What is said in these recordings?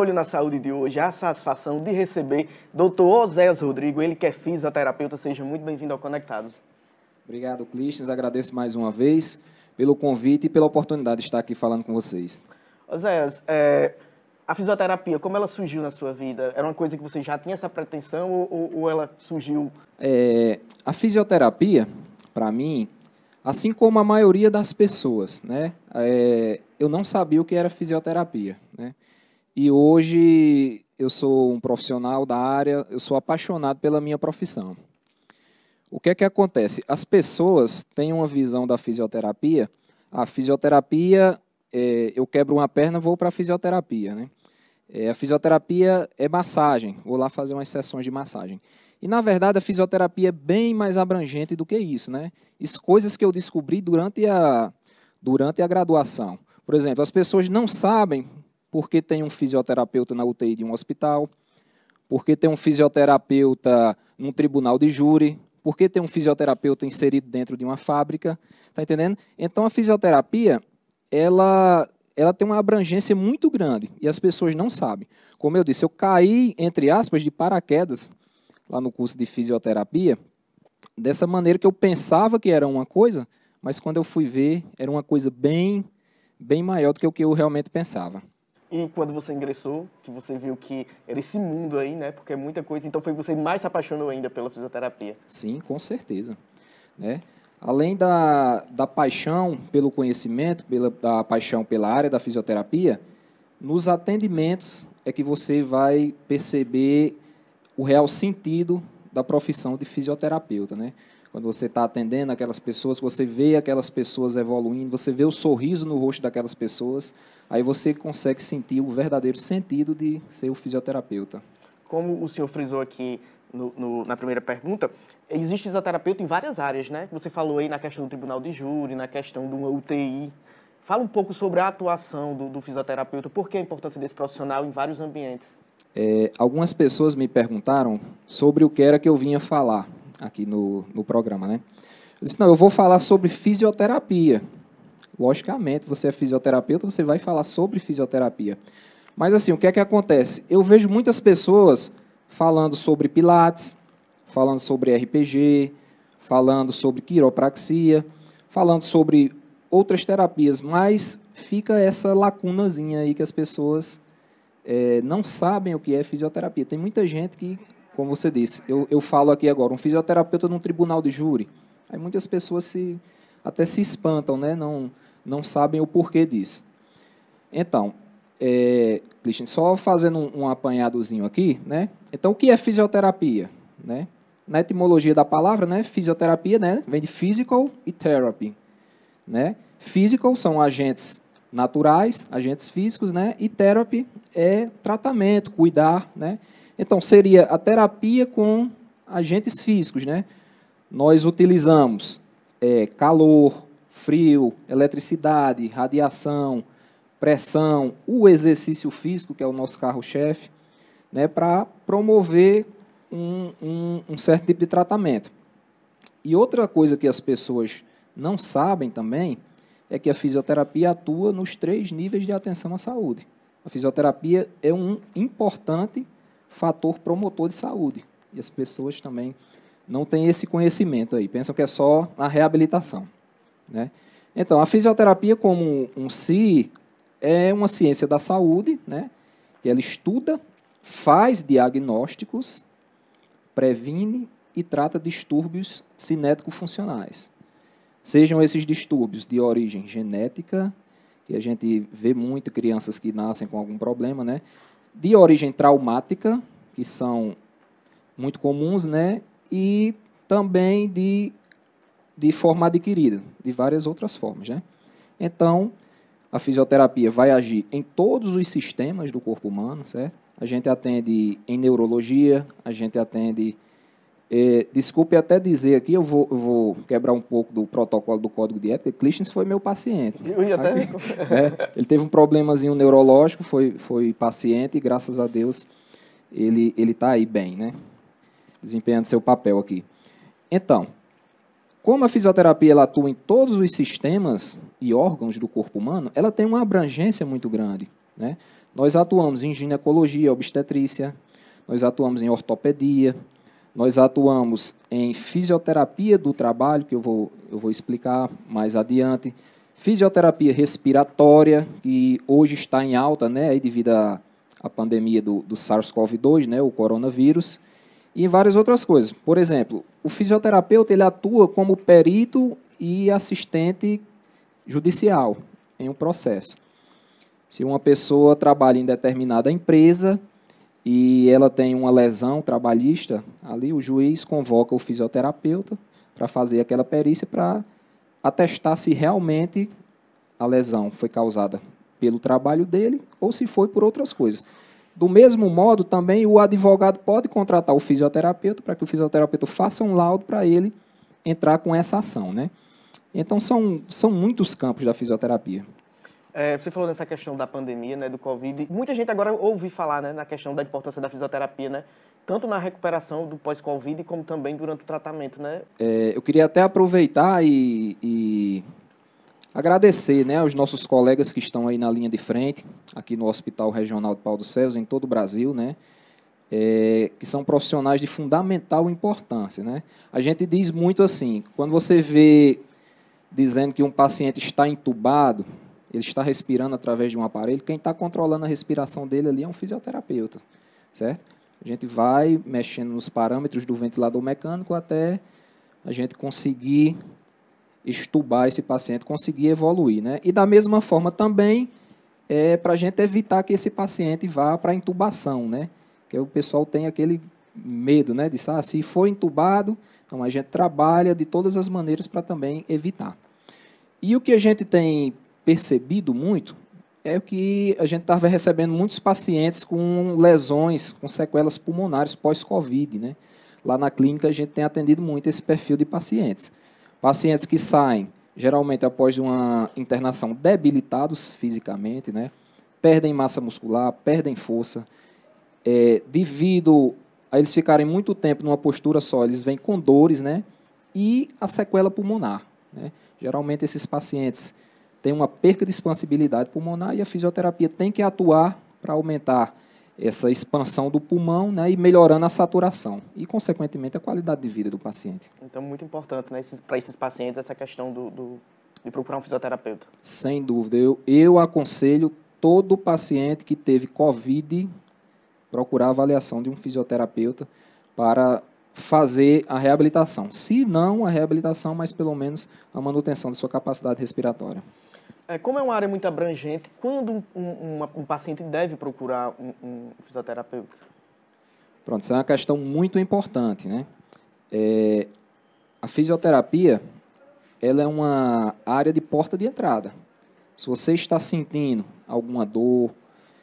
Olho na Saúde de hoje, a satisfação de receber Dr. Oséias Rodrigo, ele que é fisioterapeuta. Seja muito bem-vindo ao Conectados. Obrigado, Clístenes. Agradeço mais uma vez pelo convite e pela oportunidade de estar aqui falando com vocês. Oséias, é, a fisioterapia, como ela surgiu na sua vida? Era uma coisa que você já tinha essa pretensão ou, ou, ou ela surgiu? É, a fisioterapia, para mim, assim como a maioria das pessoas, né? É, eu não sabia o que era fisioterapia, né? E hoje eu sou um profissional da área, eu sou apaixonado pela minha profissão. O que é que acontece? As pessoas têm uma visão da fisioterapia. A fisioterapia, é, eu quebro uma perna, vou para a fisioterapia, né? É, a fisioterapia é massagem, vou lá fazer umas sessões de massagem. E na verdade a fisioterapia é bem mais abrangente do que isso, né? Isso, coisas que eu descobri durante a, durante a graduação. Por exemplo, as pessoas não sabem porque tem um fisioterapeuta na UTI de um hospital, porque tem um fisioterapeuta num tribunal de júri, porque tem um fisioterapeuta inserido dentro de uma fábrica, tá entendendo? Então a fisioterapia, ela ela tem uma abrangência muito grande e as pessoas não sabem. Como eu disse, eu caí entre aspas de paraquedas lá no curso de fisioterapia, dessa maneira que eu pensava que era uma coisa, mas quando eu fui ver, era uma coisa bem bem maior do que o que eu realmente pensava. E quando você ingressou, que você viu que era esse mundo aí, né? Porque é muita coisa. Então foi você mais se apaixonou ainda pela fisioterapia. Sim, com certeza. Né? Além da, da paixão pelo conhecimento, pela, da paixão pela área da fisioterapia, nos atendimentos é que você vai perceber o real sentido da profissão de fisioterapeuta, né? quando você está atendendo aquelas pessoas, você vê aquelas pessoas evoluindo, você vê o sorriso no rosto daquelas pessoas, aí você consegue sentir o verdadeiro sentido de ser o fisioterapeuta. Como o senhor frisou aqui no, no, na primeira pergunta, existe fisioterapeuta em várias áreas, né? Você falou aí na questão do tribunal de júri, na questão do UTI. Fala um pouco sobre a atuação do, do fisioterapeuta, por que a importância desse profissional em vários ambientes? É, algumas pessoas me perguntaram sobre o que era que eu vinha falar aqui no, no programa, né? Eu disse, não, eu vou falar sobre fisioterapia. Logicamente, você é fisioterapeuta, você vai falar sobre fisioterapia. Mas assim, o que é que acontece? Eu vejo muitas pessoas falando sobre pilates, falando sobre RPG, falando sobre quiropraxia, falando sobre outras terapias, mas fica essa lacunazinha aí que as pessoas é, não sabem o que é fisioterapia. Tem muita gente que como você disse, eu, eu falo aqui agora, um fisioterapeuta num tribunal de júri. Aí muitas pessoas se, até se espantam, né? não, não sabem o porquê disso. Então, é, Christian, só fazendo um, um apanhadozinho aqui, né? Então, o que é fisioterapia? Né? Na etimologia da palavra, né? fisioterapia né? vem de physical e therapy. Né? Physical são agentes naturais, agentes físicos, né? e therapy é tratamento, cuidar. Né? Então, seria a terapia com agentes físicos, né? Nós utilizamos é, calor, frio, eletricidade, radiação, pressão, o exercício físico, que é o nosso carro-chefe, né, para promover um, um, um certo tipo de tratamento. E outra coisa que as pessoas não sabem também é que a fisioterapia atua nos três níveis de atenção à saúde. A fisioterapia é um importante fator promotor de saúde. E as pessoas também não têm esse conhecimento aí, pensam que é só na reabilitação. Né? Então, a fisioterapia como um si é uma ciência da saúde, né? que ela estuda, faz diagnósticos, previne e trata distúrbios cinético-funcionais. Sejam esses distúrbios de origem genética, que a gente vê muito crianças que nascem com algum problema, né? de origem traumática, que são muito comuns, né? E também de, de forma adquirida, de várias outras formas, né? Então, a fisioterapia vai agir em todos os sistemas do corpo humano, certo? A gente atende em neurologia, a gente atende é, desculpe até dizer aqui, eu vou, eu vou, quebrar um pouco do protocolo do código de ética. Clichens foi meu paciente. Eu ia até... é, ele teve um problemazinho neurológico, foi, foi paciente e graças a Deus ele está aí bem, né? desempenhando seu papel aqui. Então, como a fisioterapia ela atua em todos os sistemas e órgãos do corpo humano, ela tem uma abrangência muito grande. Né? Nós atuamos em ginecologia, obstetrícia, nós atuamos em ortopedia, nós atuamos em fisioterapia do trabalho, que eu vou, eu vou explicar mais adiante. Fisioterapia respiratória, que hoje está em alta, né, devido à, à pandemia do, do SARS-CoV-2, né, o coronavírus, e várias outras coisas. Por exemplo, o fisioterapeuta ele atua como perito e assistente judicial em um processo. Se uma pessoa trabalha em determinada empresa, e ela tem uma lesão trabalhista, ali o juiz convoca o fisioterapeuta para fazer aquela perícia para atestar se realmente a lesão foi causada pelo trabalho dele ou se foi por outras coisas. Do mesmo modo, também o advogado pode contratar o fisioterapeuta para que o fisioterapeuta faça um laudo para ele entrar com essa ação, né? Então são, são muitos campos da fisioterapia. É, você falou nessa questão da pandemia, né, do Covid. Muita gente agora ouve falar né, na questão da importância da fisioterapia, né, tanto na recuperação do pós-Covid como também durante o tratamento. Né? É, eu queria até aproveitar e, e, agradecer né, aos nossos colegas que estão aí na linha de frente, aqui no Hospital Regional de Paulo dos Céus, em todo o Brasil, né, é, que são profissionais de fundamental importância. Né? A gente diz muito assim, quando você vê dizendo que um paciente está entubado, ele está respirando através de um aparelho. Quem está controlando a respiração dele ali é um fisioterapeuta, certo? A gente vai mexendo nos parâmetros do ventilador mecânico até a gente conseguir estubar esse paciente, conseguir evoluir, né? E da mesma forma também é para a gente evitar que esse paciente vá para a intubação, né? Que o pessoal tem aquele medo, né? De ah, se foi intubado, então a gente trabalha de todas as maneiras para também evitar. E o que a gente tem percebido muito é o que a gente estava recebendo muitos pacientes com lesões, com sequelas pulmonares pós-Covid. Né? Lá na clínica a gente tem atendido muito esse perfil de pacientes. Pacientes que saem geralmente após uma internação debilitados fisicamente, né? perdem massa muscular, perdem força. É, devido a eles ficarem muito tempo numa postura só, eles vêm com dores né? e a sequela pulmonar. Né? Geralmente esses pacientes tem uma perca de expansibilidade pulmonar e a fisioterapia tem que atuar para aumentar essa expansão do pulmão né, e melhorando a saturação e, consequentemente, a qualidade de vida do paciente. Então, muito importante né, para esses pacientes essa questão do, do, de procurar um fisioterapeuta. Sem dúvida. Eu, eu aconselho todo paciente que teve COVID procurar a avaliação de um fisioterapeuta para fazer a reabilitação. Se não a reabilitação, mas pelo menos a manutenção de sua capacidade respiratória. É, como é uma área muito abrangente, quando um, um, um paciente deve procurar um, um, fisioterapeuta? Pronto, isso é uma questão muito importante, né? É, a fisioterapia, ela é uma área de porta de entrada. Se você está sentindo alguma dor,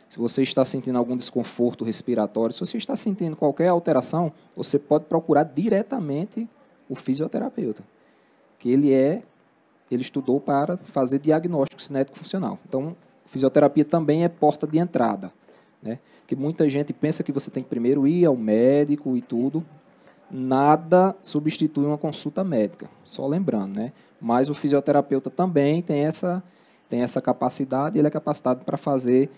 se você está sentindo algum desconforto respiratório, se você está sentindo qualquer alteração, você pode procurar diretamente o fisioterapeuta, que ele é ele estudou para fazer diagnóstico cinético funcional. Então, fisioterapia também é porta de entrada. Né? Que muita gente pensa que você tem que primeiro ir ao médico e tudo. Nada substitui uma consulta médica, só lembrando, né? Mas o fisioterapeuta também tem essa, tem essa capacidade, ele é capacitado para fazer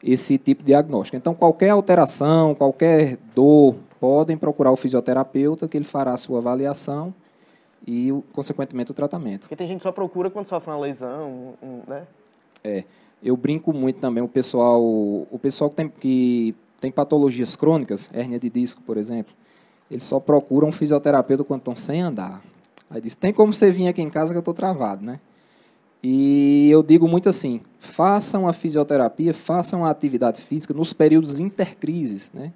esse tipo de diagnóstico. Então, qualquer alteração, qualquer dor, podem procurar o fisioterapeuta, que ele fará a sua avaliação e, o, consequentemente, o tratamento. Porque tem gente que só procura quando sofre uma lesão, né? É. Eu brinco muito também, o pessoal, o pessoal que tem, que tem patologias crônicas, hérnia de disco, por exemplo, eles só procuram um fisioterapeuta quando estão sem andar. Aí diz, tem como você vir aqui em casa que eu estou travado, né? E eu digo muito assim, façam a fisioterapia, façam a atividade física nos períodos intercrises, né?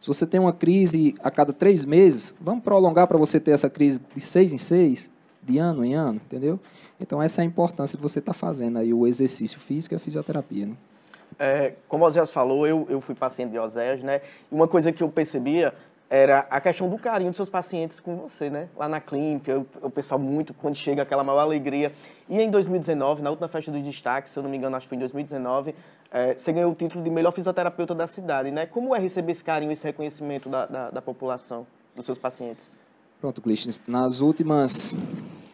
Se você tem uma crise a cada três meses, vamos prolongar para você ter essa crise de seis em seis, de ano em ano, entendeu? Então essa é a importância de você estar tá fazendo aí o exercício físico e a fisioterapia. Né? É, como o Oséias falou, eu, eu fui paciente de Oséias, né? E uma coisa que eu percebia era a questão do carinho dos seus pacientes com você, né? Lá na clínica, o, pessoal muito, quando chega aquela maior alegria. E em 2019, na última festa dos destaques, se eu não me engano, acho que foi em 2019, é, você ganhou o título de melhor fisioterapeuta da cidade, né? Como é receber esse carinho, esse reconhecimento da, da, da população, dos seus pacientes? Pronto, Clisten, nas últimas,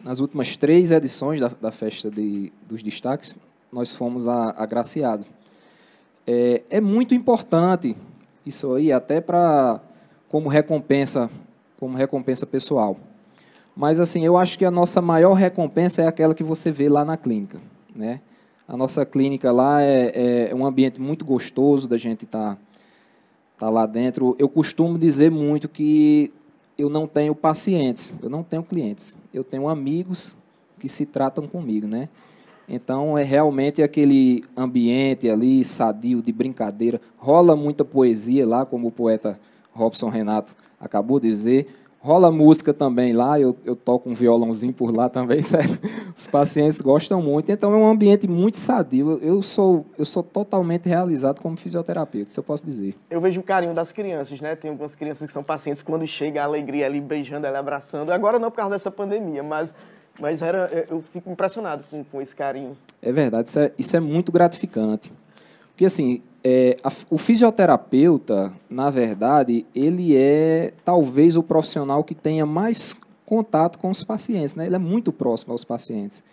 nas últimas três edições da, da festa de, dos destaques, nós fomos agraciados. É, é muito importante isso aí, até para como recompensa, como recompensa pessoal. Mas assim, eu acho que a nossa maior recompensa é aquela que você vê lá na clínica, né? A nossa clínica lá é, é um ambiente muito gostoso da gente estar tá, tá lá dentro. Eu costumo dizer muito que eu não tenho pacientes, eu não tenho clientes. Eu tenho amigos que se tratam comigo, né? Então é realmente aquele ambiente ali sadio de brincadeira. Rola muita poesia lá, como o poeta Robson Renato acabou de dizer. Rola música também lá, eu, eu toco um violãozinho por lá também, sério. Os pacientes gostam muito, então é um ambiente muito sadio. Eu sou, eu sou totalmente realizado como fisioterapeuta, isso eu posso dizer. Eu vejo o carinho das crianças, né? Tem algumas crianças que são pacientes, quando chega a alegria ali, beijando, ali, abraçando. Agora não por causa dessa pandemia, mas mas era, eu fico impressionado com, com esse carinho. É verdade, isso é, isso é muito gratificante. Porque assim, é, a, o fisioterapeuta, na verdade, ele é talvez o profissional que tenha mais contato com os pacientes, né? Ele é muito próximo aos pacientes.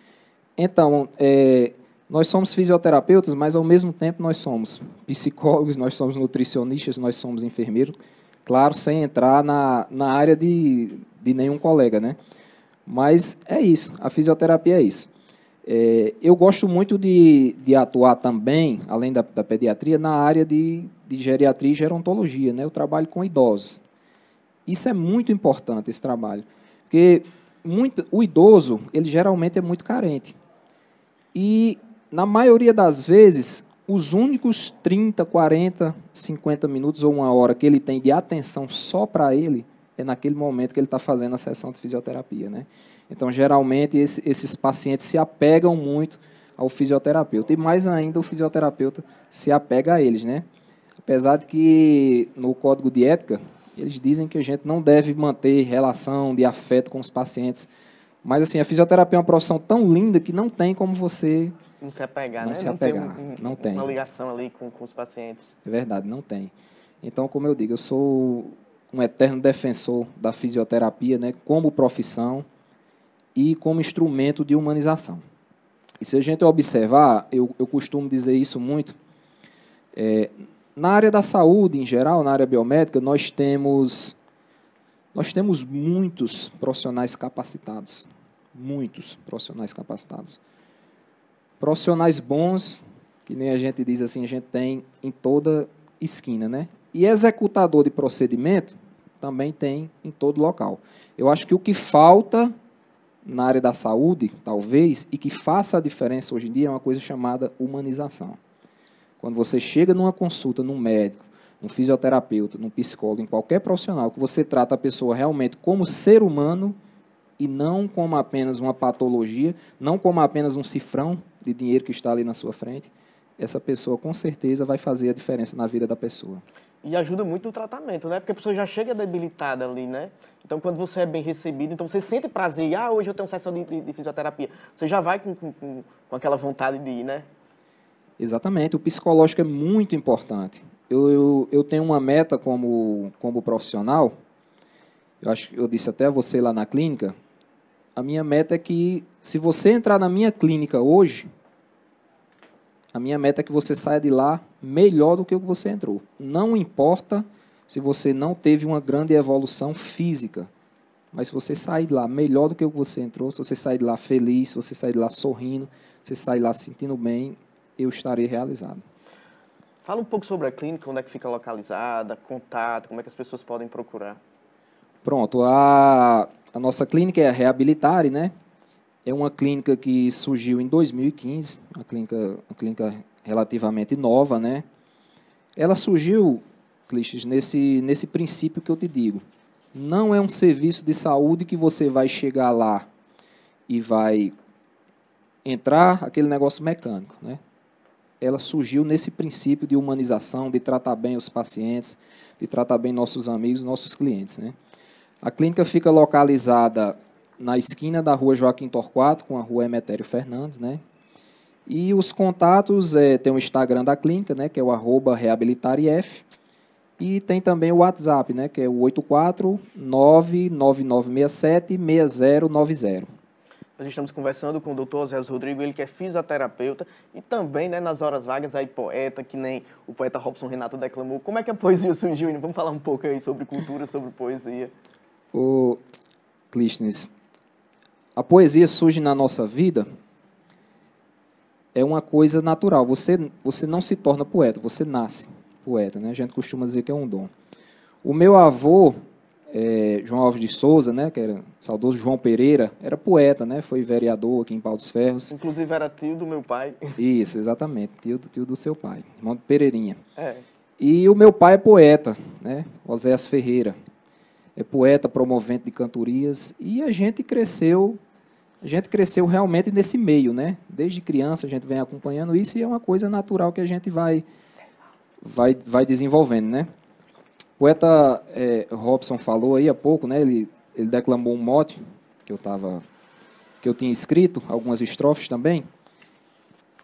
Então, é, nós somos fisioterapeutas, mas ao mesmo tempo nós somos psicólogos, nós somos nutricionistas, nós somos enfermeiros. Claro, sem entrar na, na área de, de nenhum colega, né? Mas é isso, a fisioterapia é isso. É, eu gosto muito de, de atuar também, além da, da pediatria, na área de, de geriatria e gerontologia. Né? Eu trabalho com idosos. Isso é muito importante, esse trabalho. Porque muito, o idoso, ele geralmente é muito carente. E, na maioria das vezes, os únicos 30, 40, 50 minutos ou uma hora que ele tem de atenção só para ele é naquele momento que ele está fazendo a sessão de fisioterapia. Né? Então, geralmente, esse, esses pacientes se apegam muito ao fisioterapeuta. E mais ainda, o fisioterapeuta se apega a eles, né? Apesar de que no código de ética, eles dizem que a gente não deve manter relação de afeto com os pacientes. Mas, assim, a fisioterapia é uma profissão tão linda que não tem como você. Não se apegar, não né? Se não apegar. Tem um, não tem. Uma ligação ali com, com os pacientes. É verdade, não tem. Então, como eu digo, eu sou um eterno defensor da fisioterapia, né? Como profissão e como instrumento de humanização. E se a gente observar, eu, eu costumo dizer isso muito, é, na área da saúde em geral, na área biomédica, nós temos, nós temos muitos profissionais capacitados. Muitos profissionais capacitados. Profissionais bons, que nem a gente diz assim, a gente tem em toda esquina, né? E executador de procedimento também tem em todo local. Eu acho que o que falta na área da saúde, talvez, e que faça a diferença hoje em dia é uma coisa chamada humanização. Quando você chega numa consulta num médico, num fisioterapeuta, num psicólogo, em qualquer profissional, que você trata a pessoa realmente como ser humano e não como apenas uma patologia, não como apenas um cifrão de dinheiro que está ali na sua frente, essa pessoa com certeza vai fazer a diferença na vida da pessoa. E ajuda muito no tratamento, né? Porque a pessoa já chega debilitada ali, né? Então, quando você é bem recebido, então você sente prazer. ah, hoje eu tenho uma sessão de, de fisioterapia. Você já vai com, com, com, aquela vontade de ir, né? Exatamente. O psicológico é muito importante. Eu, eu, eu tenho uma meta como, como profissional. Eu acho que eu disse até a você lá na clínica. A minha meta é que, se você entrar na minha clínica hoje, a minha meta é que você saia de lá melhor do que o que você entrou. Não importa se você não teve uma grande evolução física. Mas se você sair de lá melhor do que você entrou, se você sair de lá feliz, se você sair de lá sorrindo, se você sair de lá se sentindo bem, eu estarei realizado. Fala um pouco sobre a clínica, onde é que fica localizada, contato, como é que as pessoas podem procurar. Pronto, a, a nossa clínica é a Reabilitare, né? É uma clínica que surgiu em 2015, uma clínica, uma clínica relativamente nova, né? Ela surgiu ciclistas, nesse, nesse princípio que eu te digo. Não é um serviço de saúde que você vai chegar lá e vai entrar aquele negócio mecânico. Né? Ela surgiu nesse princípio de humanização, de tratar bem os pacientes, de tratar bem nossos amigos, nossos clientes. Né? A clínica fica localizada na esquina da rua Joaquim Torquato, com a rua Emetério Fernandes, né? E os contatos, é, tem o Instagram da clínica, né, que é o arroba e tem também o WhatsApp, né, que é o 84999676090. Nós estamos conversando com o doutor Osés Rodrigo, ele que é fisioterapeuta e também, né, nas horas vagas, aí poeta, que nem o poeta Robson Renato declamou. Como é que a poesia surgiu, Vamos falar um pouco aí sobre cultura, sobre poesia. O Clístenes, a poesia surge na nossa vida é uma coisa natural. Você, você não se torna poeta, você nasce poeta. Né? A gente costuma dizer que é um dom. O meu avô, é, João Alves de Souza, né, que era saudoso João Pereira, era poeta, né, foi vereador aqui em Pau dos Ferros. Inclusive era tio do meu pai. Isso, exatamente, tio, tio do seu pai, irmão de Pereirinha. É. E o meu pai é poeta, né, Oséas Ferreira, é poeta, promovente de cantorias, e a gente cresceu, a gente cresceu realmente nesse meio, né, desde criança a gente vem acompanhando isso e é uma coisa natural que a gente vai vai, vai desenvolvendo, né? O poeta é, Robson falou aí há pouco, né? Ele, ele declamou um mote que eu tava, que eu tinha escrito, algumas estrofes também.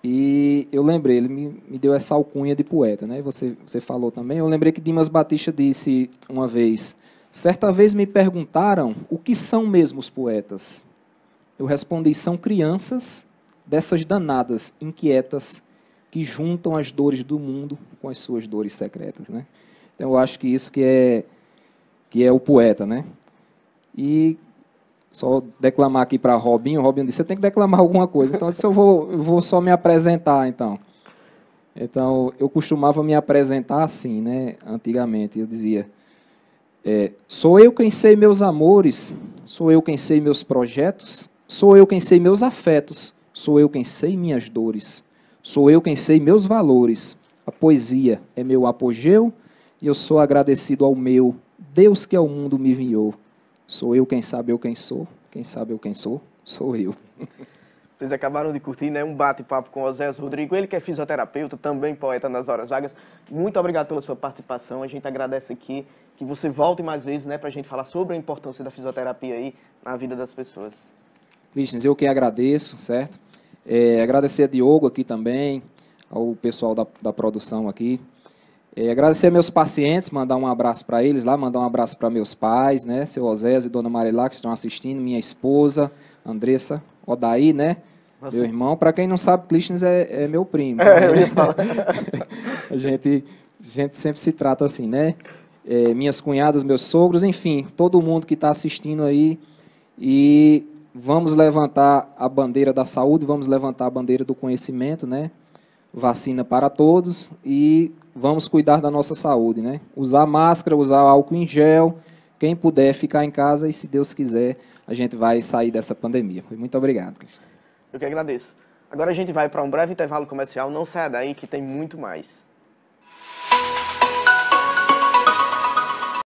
E eu lembrei, ele me, me deu essa alcunha de poeta, né? Você, você falou também. Eu lembrei que Dimas Batista disse uma vez: certa vez me perguntaram o que são mesmo os poetas. Eu respondi: são crianças dessas danadas, inquietas, que juntam as dores do mundo com as suas dores secretas, né? Então eu acho que isso que é que é o poeta, né? E só declamar aqui para Robinho, Robinho disse, você tem que declamar alguma coisa. Então eu disse, eu vou, eu vou só me apresentar, então. Então, eu costumava me apresentar assim, né? Antigamente, eu dizia, é, sou eu quem sei meus amores, sou eu quem sei meus projetos, sou eu quem sei meus afetos, sou eu quem sei minhas dores, Sou eu quem sei meus valores. A poesia é meu apogeu e eu sou agradecido ao meu Deus que ao é mundo me enviou. Sou eu quem sabe eu quem sou. Quem sabe eu quem sou, sou eu. Vocês acabaram de curtir né? um bate-papo com o Osés Rodrigo, ele que é fisioterapeuta, também poeta nas horas vagas. Muito obrigado pela sua participação, a gente agradece aqui que você volte mais vezes né, para a gente falar sobre a importância da fisioterapia aí na vida das pessoas. Vixens, eu que agradeço, certo? É, agradecer a Diogo aqui também, ao pessoal da, da produção aqui. É, agradecer a meus pacientes, mandar um abraço para eles lá, mandar um abraço para meus pais, né? Seu Osés e Dona Marilá, que estão assistindo, minha esposa, Andressa, Odaí, né? Nossa. Meu irmão. Para quem não sabe, Clichnes é, é, meu primo. É, né? a, gente, a gente sempre se trata assim, né? É, minhas cunhadas, meus sogros, enfim, todo mundo que está assistindo aí. E Vamos levantar a bandeira da saúde, vamos levantar a bandeira do conhecimento, né? Vacina para todos e vamos cuidar da nossa saúde, né? Usar máscara, usar álcool em gel, quem puder ficar em casa e se Deus quiser, a gente vai sair dessa pandemia. Muito obrigado. Eu que agradeço. Agora a gente vai para um breve intervalo comercial, não saia daí que tem muito mais.